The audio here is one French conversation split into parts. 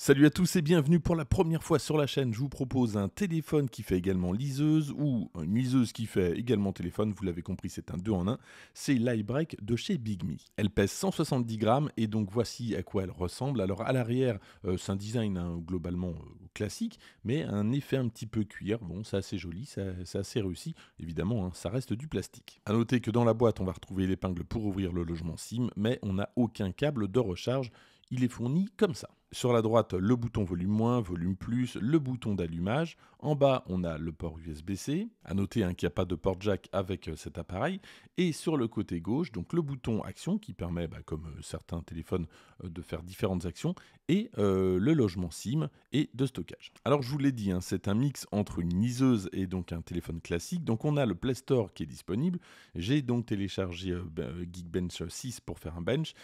Salut à tous et bienvenue pour la première fois sur la chaîne. Je vous propose un téléphone qui fait également liseuse ou une liseuse qui fait également téléphone. Vous l'avez compris, c'est un 2 en 1. C'est l'iBreak de chez me Elle pèse 170 grammes et donc voici à quoi elle ressemble. Alors à l'arrière, euh, c'est un design hein, globalement euh, classique, mais un effet un petit peu cuir. Bon, c'est assez joli, c'est assez réussi. Évidemment, hein, ça reste du plastique. À noter que dans la boîte, on va retrouver l'épingle pour ouvrir le logement SIM, mais on n'a aucun câble de recharge. Il est fourni comme ça. Sur la droite, le bouton volume moins, volume plus, le bouton d'allumage. En bas, on a le port USB-C. À noter hein, qu'il n'y a pas de port jack avec euh, cet appareil. Et sur le côté gauche, donc le bouton action qui permet, bah, comme euh, certains téléphones, euh, de faire différentes actions. Et le logement SIM et de stockage. Alors je vous l'ai dit, hein, c'est un mix entre une liseuse et donc un téléphone classique. Donc on a le Play Store qui est disponible. J'ai donc téléchargé ben, Geekbench 6 pour faire un bench.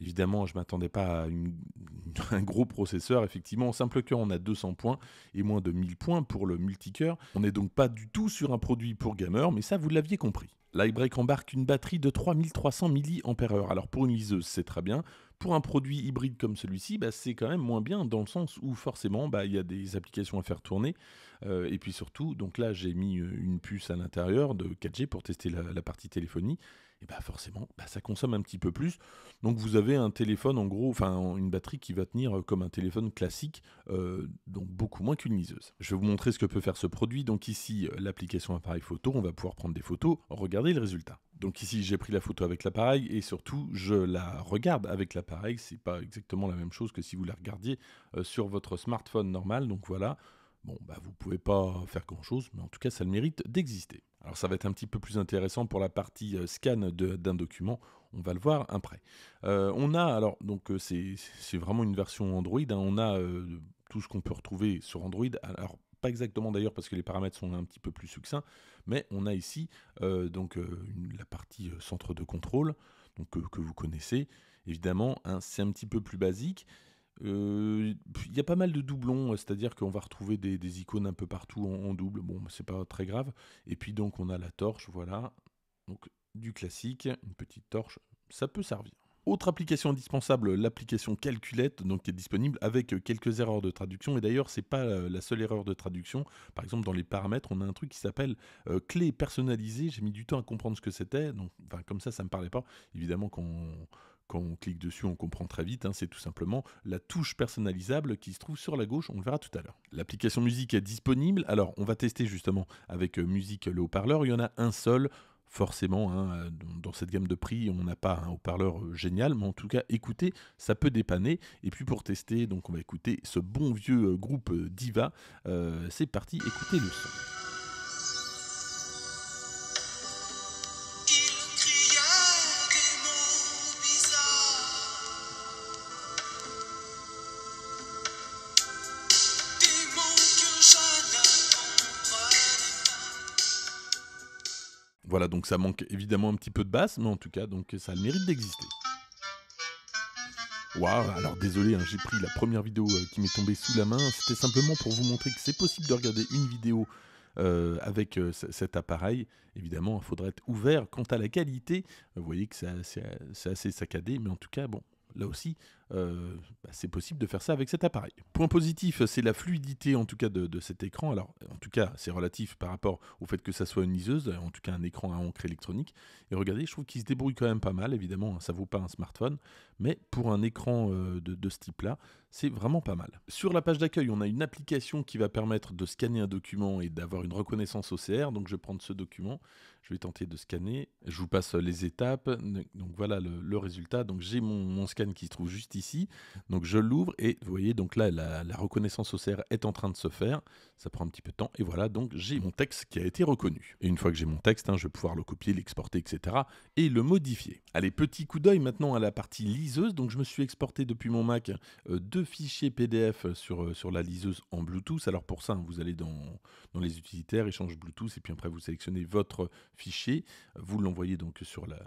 Évidemment, je ne m'attendais pas à un gros processeur. Effectivement, en simple cœur, on a 200 points et moins de 1000 points pour le multicœur. On n'est donc pas du tout sur un produit pour gamer, mais ça, vous l'aviez compris. L'iBreak embarque une batterie de 3300 mAh. Alors pour une liseuse, c'est très bien pour un produit hybride comme celui-ci, bah, c'est quand même moins bien dans le sens où forcément bah, il y a des applications à faire tourner. Euh, et puis surtout, donc là j'ai mis euh, une puce à l'intérieur de 4G pour tester la, partie téléphonie. Et bah forcément, bah, ça consomme un petit peu plus. Donc vous avez un téléphone en gros, enfin une batterie qui va tenir euh, comme un téléphone classique, donc beaucoup moins qu'une miseuse. Je vais vous montrer ce que peut faire ce produit. Donc ici, l'application appareil photo, on va pouvoir prendre des photos, regarder le résultat donc ici, j'ai pris la photo avec l'appareil et surtout, je la regarde avec l'appareil. C'est pas exactement la même chose que si vous la regardiez euh, sur votre smartphone normal. Donc voilà, bon, bah, vous pouvez pas faire grand-chose, mais en tout cas, ça le mérite d'exister. Alors ça va être un petit peu plus intéressant pour la partie euh, scan d'un document. On va le voir après. Euh, on a alors donc c'est vraiment une version Android. Hein. on a tout ce qu'on peut retrouver sur Android. Alors pas exactement d'ailleurs parce que les paramètres sont un petit peu plus succincts, mais on a ici euh, donc euh, la partie euh, centre de contrôle donc, que vous connaissez. Évidemment, hein, c'est un petit peu plus basique. Il y a pas mal de doublons, c'est-à-dire qu'on va retrouver des, icônes un peu partout en double. Bon, c'est pas très grave. Et puis donc on a la torche, voilà. Donc du classique, une petite torche, ça peut servir. Autre application indispensable, l'application Calculette, donc qui est disponible avec euh, quelques erreurs de traduction. Et d'ailleurs, ce n'est pas euh, la seule erreur de traduction. Par exemple, dans les paramètres, on a un truc qui s'appelle euh, clé personnalisée. J'ai mis du temps à comprendre ce que c'était. Donc, comme ça, ça ne me parlait pas. Évidemment, quand on, quand clique dessus, on comprend très vite. Hein. c'est tout simplement la touche personnalisable qui se trouve sur la gauche. On le verra tout à l'heure. L'application musique est disponible. Alors, on va tester justement avec musique le haut-parleur. Il y en a un seul forcément, hein, euh, dans cette gamme de prix, on n'a pas un haut-parleur euh, génial, mais en tout cas, écoutez, ça peut dépanner. Et puis pour tester, donc on va écouter ce bon vieux euh, groupe Diva. c'est parti, écoutez le son. Voilà, donc ça manque évidemment un petit peu de basse, mais en tout cas, donc ça a le mérite d'exister. Waouh, alors désolé, hein, j'ai pris la première vidéo euh, qui m'est tombée sous la main. C'était simplement pour vous montrer que c'est possible de regarder une vidéo euh, avec euh, cet appareil. Évidemment, il faudrait être ouvert quant à la qualité. Vous voyez que c'est assez, assez saccadé, mais en tout cas, bon, là aussi, euh, bah, c'est possible de faire ça avec cet appareil. Point positif, c'est la fluidité en tout cas de, cet écran. Alors, en tout cas, c'est relatif par rapport au fait que ça soit une liseuse, en tout cas un écran à encre électronique. Et regardez, je trouve qu'il se débrouille quand même pas mal. Évidemment, hein, ça vaut pas un smartphone, mais pour un écran euh, de, ce type-là, c'est vraiment pas mal. Sur la page d'accueil, on a une application qui va permettre de scanner un document et d'avoir une reconnaissance OCR. Donc, je vais prendre ce document, je vais tenter de scanner. Je vous passe les étapes. Donc, voilà le, résultat. Donc, j'ai mon, mon scan qui se trouve juste ici ici. Donc je l'ouvre et vous voyez, donc là, la, reconnaissance au OCR est en train de se faire. Ça prend un petit peu de temps et voilà, donc j'ai mon texte qui a été reconnu. Et une fois que j'ai mon texte, hein, je vais pouvoir le copier, l'exporter, etc. et le modifier. Allez, petit coup d'œil maintenant à la partie liseuse. Donc je me suis exporté depuis mon Mac euh, deux fichiers PDF sur, euh, sur la liseuse en Bluetooth. Alors pour ça, hein, vous allez dans, dans les utilitaires, échange Bluetooth et puis après vous sélectionnez votre fichier. Vous l'envoyez donc sur la,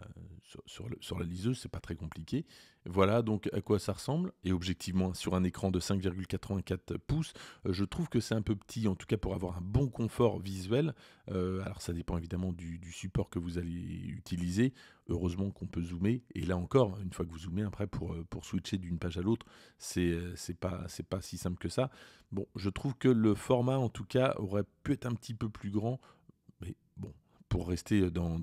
sur, sur la liseuse, c'est pas très compliqué. Voilà donc à quoi ça ressemble. Et objectivement, sur un écran de 5,84 pouces, euh, je trouve que c'est un peu petit, en tout cas pour avoir un bon confort visuel. Euh, alors ça dépend évidemment du, support que vous allez utiliser. Heureusement qu'on peut zoomer. Et là encore, une fois que vous zoomez, après pour, euh, pour switcher d'une page à l'autre, c'est pas, pas si simple que ça. Bon, je trouve que le format en tout cas aurait pu être un petit peu plus grand pour rester dans, un,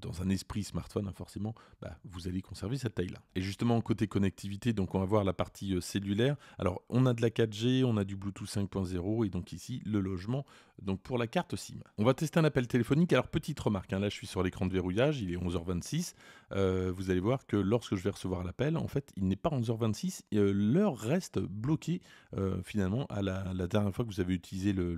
dans, un, esprit smartphone, hein, forcément, bah, vous allez conserver cette taille-là. Et justement, côté connectivité, donc on va voir la partie euh, cellulaire. Alors, on a de la 4G, on a du Bluetooth 5.0 et donc ici, le logement donc pour la carte SIM. On va tester un appel téléphonique. Alors, petite remarque, hein, là, je suis sur l'écran de verrouillage, il est 11h26. Euh, vous allez voir que lorsque je vais recevoir l'appel, en fait, il n'est pas 11h26. Euh, l'heure reste bloquée, finalement, à la, dernière fois que vous avez utilisé le,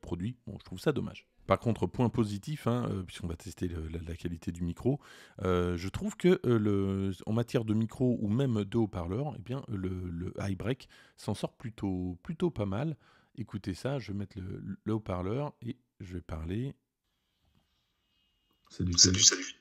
produit. je trouve ça dommage. Par contre, point positif, puisqu'on va tester la, qualité du micro, je trouve que le, en matière de micro ou même de haut-parleur, bien, le, high-break s'en sort plutôt, plutôt pas mal. Écoutez ça, je vais mettre le, haut-parleur et je vais parler. Salut, salut, salut.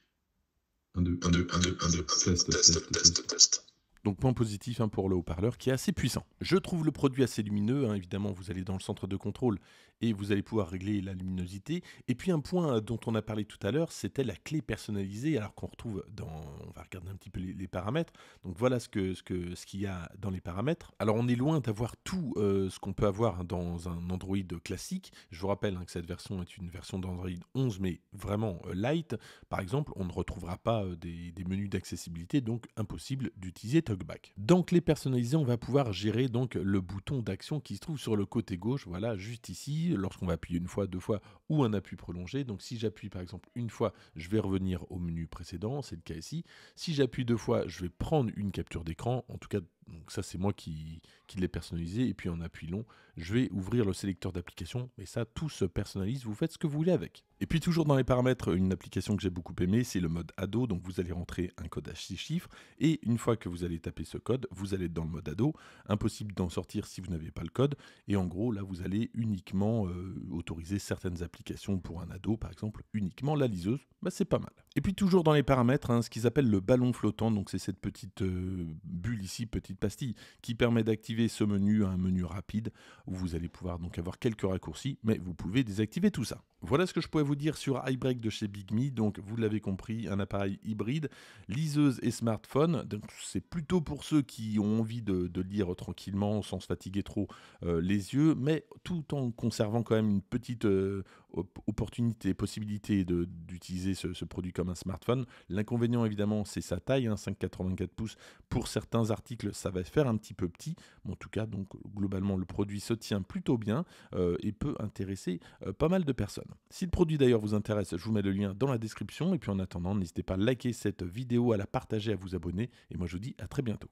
1, 2, 1, 2, 1, 2, test. test. test. Donc point positif hein, pour le haut-parleur qui est assez puissant. Je trouve le produit assez lumineux, hein. évidemment vous allez dans le centre de contrôle et vous allez pouvoir régler la luminosité. Et puis un point euh, dont on a parlé tout à l'heure, c'était la clé personnalisée, alors qu'on retrouve dans... On va regarder un petit peu les, paramètres. Donc voilà ce qu'il ce que, ce qu'il y a dans les paramètres. Alors on est loin d'avoir tout euh, ce qu'on peut avoir hein, dans un Android classique. Je vous rappelle que cette version est une version d'Android 11 mais vraiment euh, light. Par exemple, on ne retrouvera pas des menus d'accessibilité, donc impossible d'utiliser back Donc les personnaliser, on va pouvoir gérer donc le bouton d'action qui se trouve sur le côté gauche, voilà, juste ici, lorsqu'on va appuyer une fois, deux fois ou un appui prolongé. Donc si j'appuie par exemple une fois, je vais revenir au menu précédent, c'est le cas ici. Si j'appuie deux fois, je vais prendre une capture d'écran, en tout cas donc ça, c'est moi qui, qui l'ai personnalisé. Et puis en appui long, je vais ouvrir le sélecteur d'applications et ça, tout se personnalise. Vous faites ce que vous voulez avec. Et puis toujours dans les paramètres, une application que j'ai beaucoup aimée, c'est le mode ado. Donc vous allez rentrer un code à 6 chiffres. Et une fois que vous allez taper ce code, vous allez être dans le mode ado. Impossible d'en sortir si vous n'avez pas le code. Et en gros, là, vous allez uniquement euh, autoriser certaines applications pour un ado, par exemple, uniquement la liseuse. Bah, c'est pas mal. Et puis toujours dans les paramètres, hein, ce qu'ils appellent le ballon flottant. Donc c'est cette petite euh, bulle ici, petite pastille qui permet d'activer ce menu à un menu rapide où vous allez pouvoir donc avoir quelques raccourcis, mais vous pouvez désactiver tout ça. Voilà ce que je pouvais vous dire sur iBreak de chez BigMe. Donc, vous l'avez compris, un appareil hybride, liseuse et smartphone. Donc, c'est plutôt pour ceux qui ont envie de, lire tranquillement, sans se fatiguer trop euh, les yeux, mais tout en conservant quand même une petite euh, opportunité, possibilité d'utiliser ce, produit comme un smartphone. L'inconvénient, évidemment, c'est sa taille, 5,84 hein, pouces. Pour certains articles, ça va faire un petit peu petit. Mais en tout cas, donc, globalement, le produit se tient plutôt bien euh, et peut intéresser pas mal de personnes. Si le produit d'ailleurs vous intéresse, je vous mets le lien dans la description. Et puis en attendant, n'hésitez pas à liker cette vidéo, à la partager, à vous abonner. Et moi je vous dis à très bientôt.